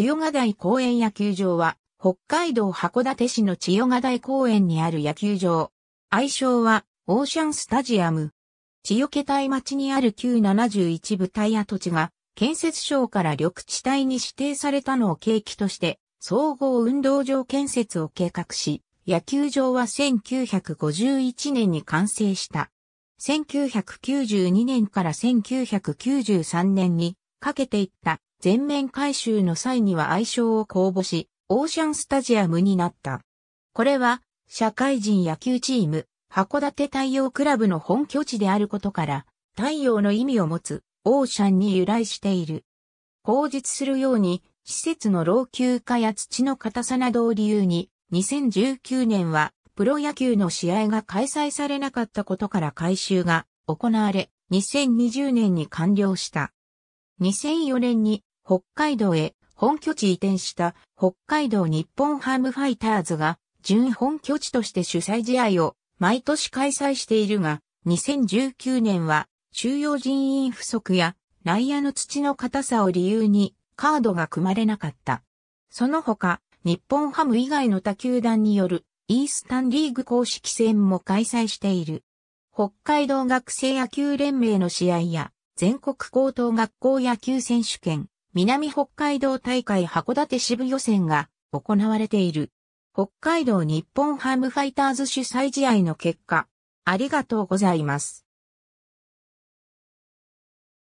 千代ヶ台公園野球場は、北海道函館市の千代ヶ台公園にある野球場。愛称は、オーシャンスタジアム。千代家台町にある旧71部隊跡地が、建設省から緑地帯に指定されたのを契機として、総合運動場建設を計画し、野球場は1951年に完成した。1992年から1993年にかけていった全面改修の際には愛称を公募し、オーシャンスタジアムになった。これは、社会人野球チーム、函館太陽クラブの本拠地であることから、太陽の意味を持つ、オーシャンに由来している。口述するように、施設の老朽化や土の硬さなどを理由に、2019年は、プロ野球の試合が開催されなかったことから改修が行われ、2020年に完了した。2004年に北海道へ本拠地移転した北海道日本ハムファイターズが準本拠地として主催試合を毎年開催しているが、2019年は収容人員不足や内野の土の硬さを理由にカードが組まれなかった。その他、日本ハム以外の他球団によるイースタンリーグ公式戦も開催している。北海道学生野球連盟の試合や全国高等学校野球選手権、南北海道大会函館支部予選が行われている。北海道日本ハムファイターズ主催試合の結果、ありがとうございます。